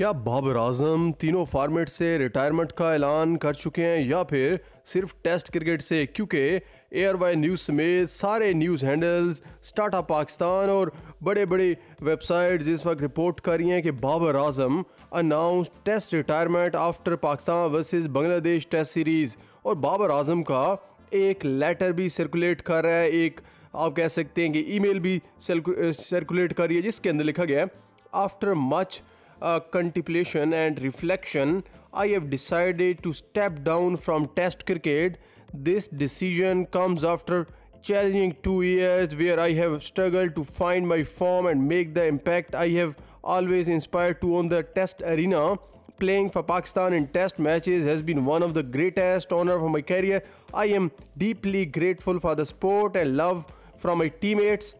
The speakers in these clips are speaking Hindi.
क्या बाबर आजम तीनों फॉर्मेट से रिटायरमेंट का ऐलान कर चुके हैं या फिर सिर्फ टेस्ट क्रिकेट से क्योंकि एयर वाई न्यूज़ समेत सारे न्यूज़ हैंडल्स स्टार्टअप पाकिस्तान और बड़े बड़े वेबसाइट्स इस वक्त रिपोर्ट कर रही हैं कि Babar Azam announce test retirement after Pakistan versus Bangladesh test series और बाबर आजम का एक लेटर भी सर्कुलेट कर रहा है एक आप कह सकते हैं कि ईमेल भी सर्कुलेट कर रही है जिसके अंदर लिखा गया है after much uh, contemplation and reflection, I have decided to step down from Test cricket. This decision comes after challenging two years where I have struggled to find my form and make the impact I have always inspired to on the Test arena. Playing for Pakistan in Test matches has been one of the greatest honor of my career. I am deeply grateful for the support and love from my teammates,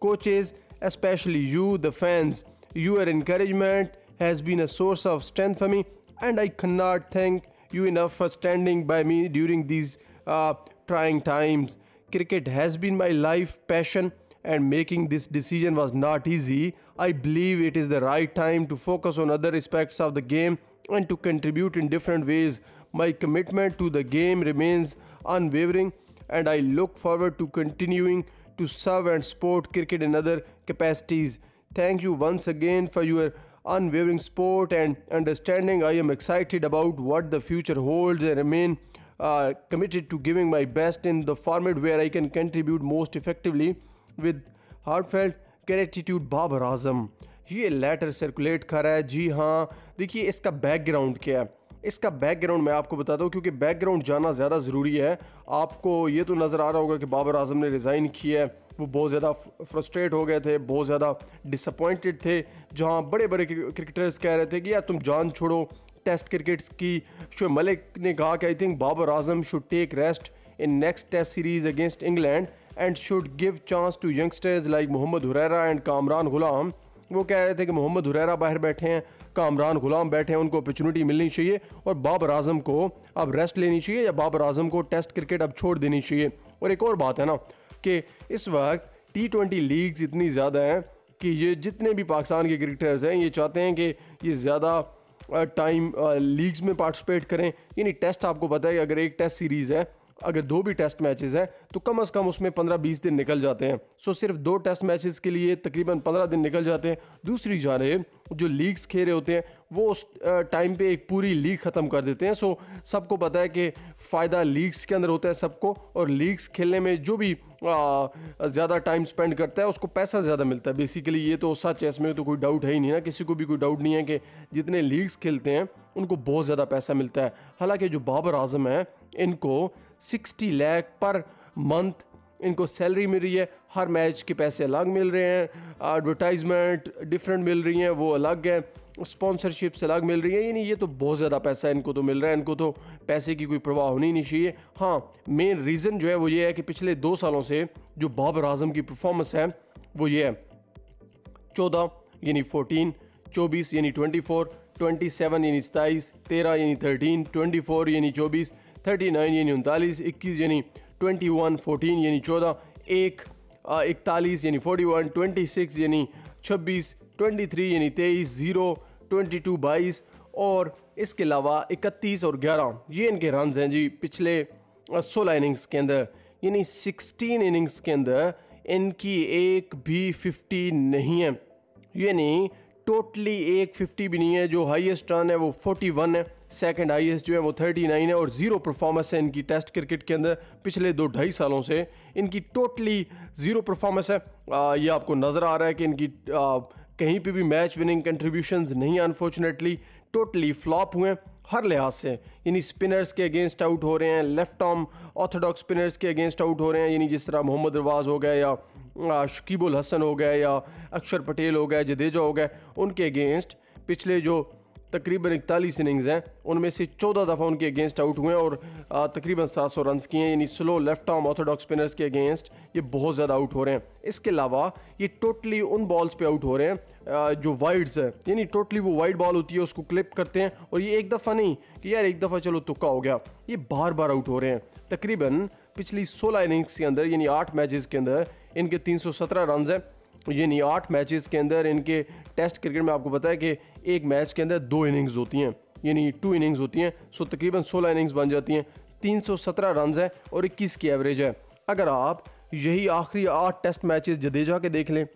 coaches, especially you, the fans. Your encouragement has been a source of strength for me, and I cannot thank you enough for standing by me during these uh, trying times. Cricket has been my life passion, and making this decision was not easy. I believe it is the right time to focus on other aspects of the game and to contribute in different ways. My commitment to the game remains unwavering, and I look forward to continuing to serve and support cricket in other capacities. Thank you once again for your unwavering support and understanding. I am excited about what the future holds and remain uh, committed to giving my best in the format where I can contribute most effectively with heartfelt gratitude Babar Azam ये लेटर सर्कुलेट कर रहा है जी हाँ देखिए इसका बैकग्राउंड क्या है इसका बैकग्राउंड मैं आपको बताता हूँ क्योंकि बैकग्राउंड जाना ज़्यादा ज़रूरी है आपको ये तो नज़र आ रहा होगा कि बाबर आजम ने रिज़ाइन किया है वो बहुत ज़्यादा फ्रस्ट्रेट हो गए थे बहुत ज़्यादा डिसअपॉइंटेड थे जहाँ बड़े बड़े क्रिकेटर्स कह रहे थे कि यार तुम जान छोड़ो टेस्ट क्रिकेट्स की शुएब मलिक ने कहा कि I think Babar Azam should take rest in next test series against England and should give chance to youngsters like Mohammad Huraira and Kamran Ghulam वो कह रहे थे कि मोहम्मद हुरैरा बाहर बैठे हैं कामरान गुलाम बैठे हैं उनको अपॉर्चुनिटी मिलनी चाहिए और बाबर आजम को अब रेस्ट लेनी चाहिए या बाबर आजम को टेस्ट क्रिकेट अब छोड़ देनी चाहिए और एक और बात है ना कि इस वक्त टी ट्वेंटी लीग्स इतनी ज़्यादा हैं कि ये जितने भी पाकिस्तान के क्रिकेटर्स हैं ये चाहते हैं कि ये ज़्यादा टाइम लीग्स में पार्टिसिपेट करें यानी टेस्ट आपको पता है कि अगर एक टेस्ट सीरीज़ है अगर दो भी टेस्ट मैचेस हैं तो कम अज़ कम उसमें पंद्रह बीस दिन निकल जाते हैं सो सिर्फ दो टेस्ट मैचेस के लिए तकरीबन पंद्रह दिन निकल जाते हैं दूसरी जाने जो लीग्स खेल रहे होते हैं वो उस टाइम पे एक पूरी लीग ख़त्म कर देते हैं सो सबको पता है कि फ़ायदा लीग्स के अंदर होता है सबको और लीग्स खेलने में जो भी ज़्यादा टाइम स्पेंड करता है उसको पैसा ज़्यादा मिलता है बेसिकली ये तो सच है इसमें तो कोई डाउट है ही नहीं ना किसी को भी कोई डाउट नहीं है कि जितने लीग्स खेलते हैं उनको बहुत ज़्यादा पैसा मिलता है हालांकि जो बाबर आजम है इनको सिक्सटी लैख पर मंथ इनको सैलरी मिल रही है हर मैच के पैसे अलग मिल रहे हैं एडवर्टाइजमेंट डिफरेंट मिल रही हैं वो अलग है स्पॉन्सरशिप से अलग मिल रही है यानी ये तो बहुत ज़्यादा पैसा इनको तो मिल रहा है इनको तो पैसे की कोई प्रवाह होनी नहीं चाहिए हाँ मेन रीज़न जो है वो ये है कि पिछले दो सालों से जो बाबर आजम की परफॉर्मेंस है वो ये है चौदह यानी फोर्टीन चौबीस यानी ट्वेंटी फोर ट्वेंटी सेवन यानी सताईस तेरह यानी थर्टीन ट्वेंटी फोर यानी चौबीस थर्टी नाइन यानी उनतालीस इक्कीस यानी ट्वेंटी वन फोर्टीन यानी चौदह एक इकतालीस यानी फोर्टी वन ट्वेंटी सिक्स यानी छब्बीस ट्वेंटी थ्री यानी तेईस ज़ीरो ट्वेंटी टू बाईस और इसके अलावा इकतीस और ग्यारह ये इनके रन हैं जी पिछले सोलह इनिंग्स के अंदर यानी सिक्सटीन इनिंग्स के अंदर इनकी एक भी फिफ्टी नहीं है यानी टोटली एक फिफ्टी भी नहीं है जो हाईएस्ट रन है वो फोर्टी वन है सेकंड हाईएस्ट जो है वो थर्टी नाइन है और ज़ीरो परफॉर्मेंस है इनकी टेस्ट क्रिकेट के अंदर पिछले दो ढाई सालों से इनकी टोटली ज़ीरो परफॉर्मेंस है आ, ये आपको नज़र आ रहा है कि इनकी आ, कहीं पे भी मैच विनिंग कंट्रीब्यूशंस नहीं अनफॉर्चुनेटली टोटली फ्लॉप हुए हर लिहाज से यानी स्पिनर्स के अगेंस्ट आउट हो रहे हैं लेफ्ट आर्म ऑर्थोडॉक्स स्पिनर्स के अगेंस्ट आउट हो रहे हैं यानी जिस तरह मोहम्मद रवाज हो गए या शकीबुल हसन हो गए या अक्षर पटेल हो गए जदेजा हो गए उनके अगेंस्ट पिछले जो तकरीबन इकतालीस इनिंग्स हैं उनमें से चौदह दफ़ा उनके अगेंस्ट आउट हुए हैं और तकरीबन सात सौ रन किए हैं यानी slow left arm orthodox spinners के अगेंस्ट ये बहुत ज़्यादा आउट हो रहे हैं इसके अलावा ये टोटली उन बॉल्स पे आउट हो रहे हैं जो वाइड्स है यानी टोटली वो वाइड बॉल होती है उसको क्लिप करते हैं और ये एक दफ़ा नहीं कि यार एक दफ़ा चलो तुक्का हो गया ये बार बार आउट हो रहे हैं तकरीबन पिछली सोलह इनिंग्स के अंदर यानी आठ मैच के अंदर इनके तीन सौ सत्रह रन हैं ये नहीं आठ मैचेस के अंदर इनके टेस्ट क्रिकेट में आपको पता है कि एक मैच के अंदर दो इनिंग्स होती हैं यानी टू इनिंग्स होती हैं सो तकरीबन सोलह इनिंग्स बन जाती हैं तीन सौ सत्रह रन है और इक्कीस की एवरेज है अगर आप यही आखिरी आठ टेस्ट मैचेस जडेजा के देख लें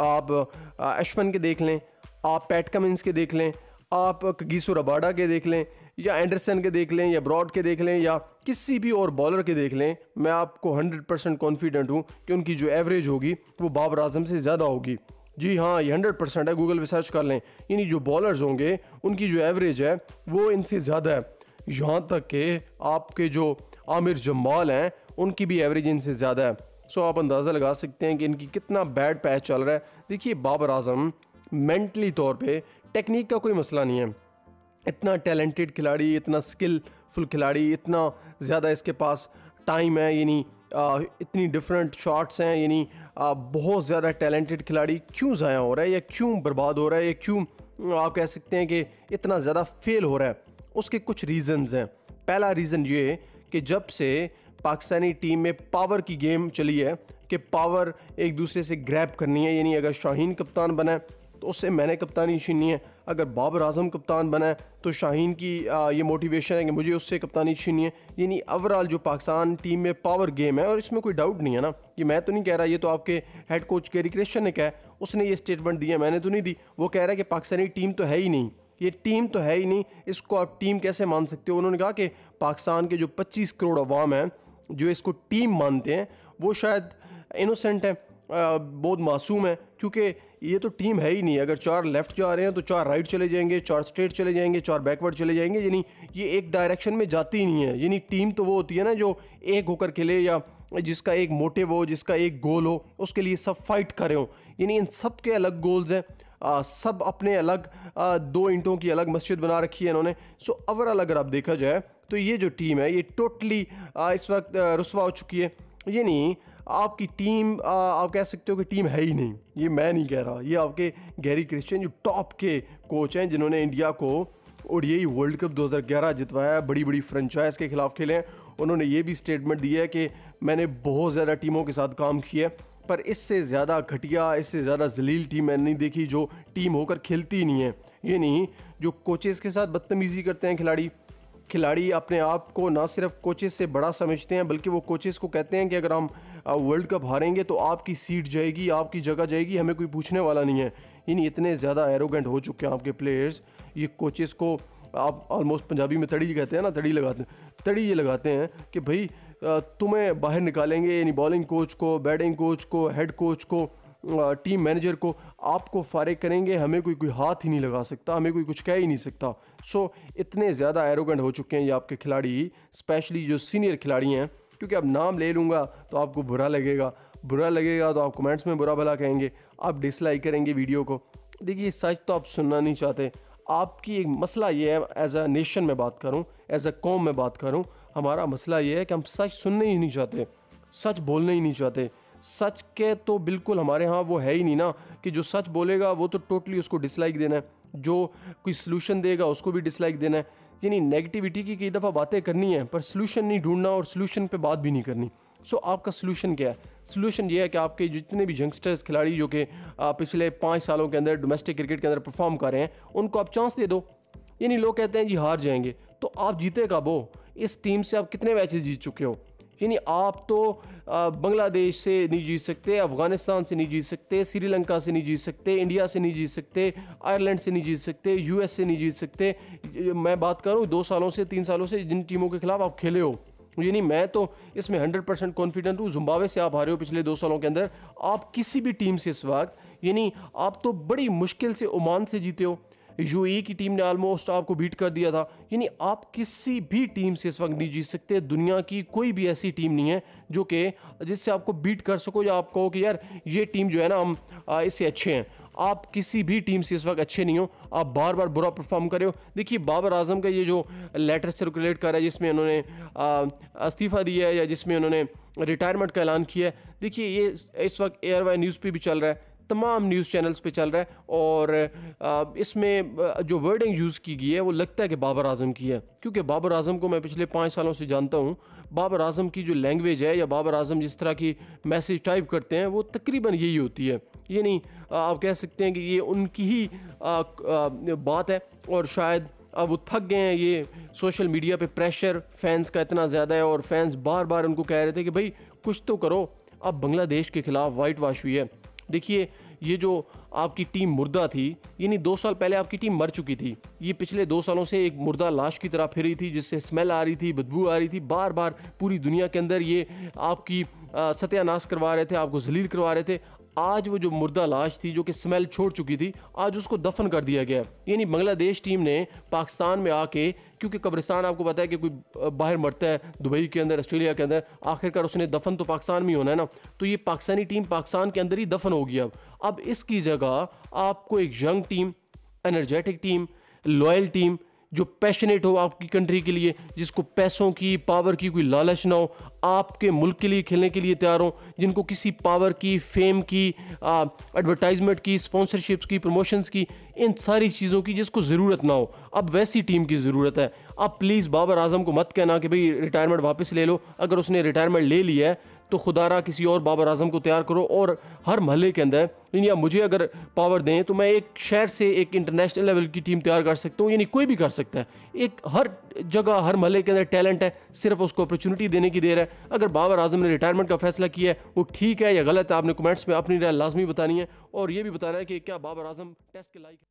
आप अश्वन के देख लें आप पैट कमिंस के देख लें आप कगीसो रबाडा के देख लें या एंडरसन के देख लें या ब्रॉड के देख लें या किसी भी और बॉलर के देख लें मैं आपको 100 परसेंट कॉन्फिडेंट हूँ कि उनकी जो एवरेज होगी वो बाबर आजम से ज़्यादा होगी जी हाँ ये हंड्रेड परसेंट है गूगल पे सर्च कर लें यानी जो बॉलर्स होंगे उनकी जो एवरेज है वो इनसे ज़्यादा है यहाँ तक कि आपके जो आमिर जम्बाल हैं उनकी भी एवरेज इनसे ज़्यादा है सो आप अंदाज़ा लगा सकते हैं कि इनकी कितना बैड पैच चल रहा है देखिए बाबर आजम मेंटली तौर पे टेक्निक का कोई मसला नहीं है इतना टैलेंटेड खिलाड़ी इतना स्किलफुल खिलाड़ी इतना ज़्यादा इसके पास टाइम है यानी इतनी डिफरेंट शॉट्स हैं यानी बहुत ज़्यादा टैलेंटेड खिलाड़ी क्यों ज़ाया हो रहा है या क्यों बर्बाद हो रहा है या क्यों आप कह सकते हैं कि इतना ज़्यादा फेल हो रहा है उसके कुछ रीज़न्स हैं पहला रीज़न ये कि जब से पाकिस्तानी टीम में पावर की गेम चली है कि पावर एक दूसरे से ग्रैप करनी है यानी अगर शाहीन कप्तान बनाए तो उससे मैंने कप्तानी छीननी है अगर बाबर आजम कप्तान बनाए तो शाहीन की आ, ये मोटिवेशन है कि मुझे उससे कप्तानी छीनी है यानी ओवरऑल जो पाकिस्तान टीम में पावर गेम है और इसमें कोई डाउट नहीं है ना ये मैं तो नहीं कह रहा ये तो आपके हेड कोच केरी क्रिश्चन ने कहा उसने ये स्टेटमेंट दिया मैंने तो नहीं दी वो कह रहा है कि पाकिस्तानी टीम तो है ही नहीं ये टीम तो है ही नहीं इसको आप टीम कैसे मान सकते हो उन्होंने कहा कि पाकिस्तान के जो पच्चीस करोड़ अवाम हैं जो इसको टीम मानते हैं वो शायद इनोसेंट हैं बहुत मासूम है क्योंकि ये तो टीम है ही नहीं अगर चार लेफ्ट जा रहे हैं तो चार राइट चले जाएंगे चार स्ट्रेट चले जाएंगे चार बैकवर्ड चले जाएंगे यानी ये एक डायरेक्शन में जाती ही नहीं है यानी टीम तो वो होती है ना जो एक होकर खेले या जिसका एक मोटिव हो जिसका एक गोल हो उसके लिए सब फाइट करे हो यानी इन सब के अलग गोल्स हैं आ, सब अपने अलग आ, दो इंटों की अलग मस्जिद बना रखी है इन्होंने सो ओवरऑल अगर आप देखा जाए तो ये जो टीम है ये टोटली इस वक्त रसवा हो चुकी है यानी आपकी टीम आ, आप कह सकते हो कि टीम है ही नहीं ये मैं नहीं कह रहा ये आपके गैरी क्रिश्चियन जो टॉप के कोच हैं जिन्होंने इंडिया को और यही वर्ल्ड कप 2011 जितवाया है बड़ी बड़ी फ्रेंचाइज के खिलाफ खेले हैं उन्होंने ये भी स्टेटमेंट दिया है कि मैंने बहुत ज़्यादा टीमों के साथ काम किया है पर इससे ज़्यादा घटिया इससे ज़्यादा जलील टीम मैंने नहीं देखी जो टीम होकर खेलती ही नहीं है ये नहीं जो कोचेस के साथ बदतमीज़ी करते हैं खिलाड़ी खिलाड़ी अपने आप को ना सिर्फ कोचेस से बड़ा समझते हैं बल्कि वो कोचेस को कहते हैं कि अगर हम वर्ल्ड कप हारेंगे तो आपकी सीट जाएगी आपकी जगह जाएगी हमें कोई पूछने वाला नहीं है यानी इतने ज़्यादा एरोगेंट हो चुके हैं आपके प्लेयर्स ये कोचेस को आप ऑलमोस्ट पंजाबी में तड़ी कहते हैं ना तड़ी लगाते हैं तड़ी ये लगाते हैं कि भाई तुम्हें बाहर निकालेंगे यानी बॉलिंग कोच को बैटिंग कोच को हेड कोच को टीम मैनेजर को आपको फारे करेंगे हमें कोई कोई हाथ ही नहीं लगा सकता हमें कोई कुछ कह ही नहीं सकता सो so, इतने ज़्यादा एरोगेंट हो चुके हैं ये आपके खिलाड़ी स्पेशली जो सीनियर खिलाड़ी हैं क्योंकि अब नाम ले लूँगा तो आपको बुरा लगेगा बुरा लगेगा तो आप कमेंट्स में बुरा भला कहेंगे आप डिसलाइक करेंगे वीडियो को देखिए सच तो आप सुनना नहीं चाहते आपकी एक मसला ये है एज अ नेशन में बात करूँ एज अ कौम में बात करूँ हमारा मसला ये है कि हम सच सुनने ही नहीं चाहते सच बोलने ही नहीं चाहते सच के तो बिल्कुल हमारे यहाँ वो है ही नहीं ना कि जो सच बोलेगा वो तो टोटली उसको डिसलाइक देना है जो कोई सलूशन देगा उसको भी डिसलाइक देना है यानी नेगेटिविटी की कई दफ़ा बातें करनी है पर सोल्यूशन नहीं ढूंढना और सोल्यूशन पर बात भी नहीं करनी सो so, आपका सोल्यूशन क्या है सोल्यूशन ये है कि आपके जितने भी यंगस्टर्स खिलाड़ी जो कि पिछले पाँच सालों के अंदर डोमेस्टिक क्रिकेट के अंदर परफॉर्म कर रहे हैं उनको आप चांस दे दो यानी लोग कहते हैं जी हार जाएंगे तो आप जीते कब हो इस टीम से आप कितने मैचेस जीत चुके हो यानी आप तो बांग्लादेश से नहीं जीत सकते अफगानिस्तान से नहीं जीत सकते श्रीलंका से नहीं जीत सकते इंडिया से नहीं जीत सकते आयरलैंड से नहीं जीत सकते यूएस से नहीं जीत सकते मैं बात करूँ दो सालों से तीन सालों से जिन टीमों के खिलाफ आप खेले हो यानी मैं तो इसमें हंड्रेड परसेंट कॉन्फिडेंट हूँ जुम्बावे से आप हारे हो पिछले दो सालों के अंदर आप किसी भी टीम से इस वक्त यानी आप तो बड़ी मुश्किल से ओमान से जीते हो यू की टीम ने ऑलमोस्ट आपको बीट कर दिया था यानी आप किसी भी टीम से इस वक्त नहीं जीत सकते दुनिया की कोई भी ऐसी टीम नहीं है जो कि जिससे आपको बीट कर सको या आप कहो कि यार ये टीम जो है ना हम इससे अच्छे हैं आप किसी भी टीम से इस वक्त अच्छे नहीं हो आप बार बार बुरा परफॉर्म कर रहे हो देखिए बाबर आजम का ये जो लेटर सर्कुलेट करा है जिसमें उन्होंने इस्तीफ़ा दिया है या जिसमें उन्होंने रिटायरमेंट का ऐलान किया है देखिए ये इस वक्त एयर वाई न्यूज़ पर भी चल रहा है तमाम न्यूज़ चैनल्स पे चल रहा है और इसमें जो वर्डिंग यूज़ की गई है वो लगता है कि बाबर आजम की है क्योंकि बाबर आजम को मैं पिछले पाँच सालों से जानता हूँ बाबर आजम की जो लैंग्वेज है या बाबर आजम जिस तरह की मैसेज टाइप करते हैं वो तकरीबन यही होती है ये नहीं आप कह सकते हैं कि ये उनकी ही बात है और शायद अब वो थक गए हैं ये सोशल मीडिया पे प्रेशर फैंस का इतना ज़्यादा है और फैंस बार बार उनको कह रहे थे कि भाई कुछ तो करो अब बांग्लादेश के खिलाफ वाइट वाश हुई है देखिए ये जो आपकी टीम मुर्दा थी यानी दो साल पहले आपकी टीम मर चुकी थी ये पिछले दो सालों से एक मुर्दा लाश की तरह फिर रही थी जिससे स्मेल आ रही थी बदबू आ रही थी बार बार पूरी दुनिया के अंदर ये आपकी सत्यानाश करवा रहे थे आपको जलील करवा रहे थे आज वो जो मुर्दा लाश थी जो कि स्मेल छोड़ चुकी थी आज उसको दफन कर दिया गया यानी बांग्लादेश टीम ने पाकिस्तान में आके क्योंकि कब्रिस्तान आपको पता है कि कोई बाहर मरता है दुबई के अंदर ऑस्ट्रेलिया के अंदर आखिरकार उसने दफन तो पाकिस्तान में ही होना है ना तो ये पाकिस्तानी टीम पाकिस्तान के अंदर ही दफन होगी अब अब इसकी जगह आपको एक young team energetic team loyal team जो पैशनेट हो आपकी कंट्री के लिए जिसको पैसों की पावर की कोई लालच ना हो आपके मुल्क के लिए खेलने के लिए तैयार हो जिनको किसी पावर की फेम की एडवर्टाइजमेंट की स्पॉन्सरशिप्स की प्रमोशंस की इन सारी चीज़ों की जिसको ज़रूरत ना हो अब वैसी टीम की ज़रूरत है अब प्लीज़ बाबर आजम को मत कहना कि भाई रिटायरमेंट वापस ले लो अगर उसने रिटायरमेंट ले लिया है तो खुदा किसी और बाबर आजम को तैयार करो और हर महल के अंदर या मुझे अगर पावर दें तो मैं एक शहर से एक इंटरनेशनल लेवल की टीम तैयार कर सकता हूँ यानी कोई भी कर सकता है एक हर जगह हर महल के अंदर टैलेंट है सिर्फ उसको अपॉर्चुनिटी देने की देर है अगर बाबर आजम ने रिटायरमेंट का फैसला किया है वो ठीक है या गलत है आपने कमेंट्स में अपनी राय लाजमी बतानी है और ये भी बताना है कि क्या बाबर आजम टेस्ट के लाइक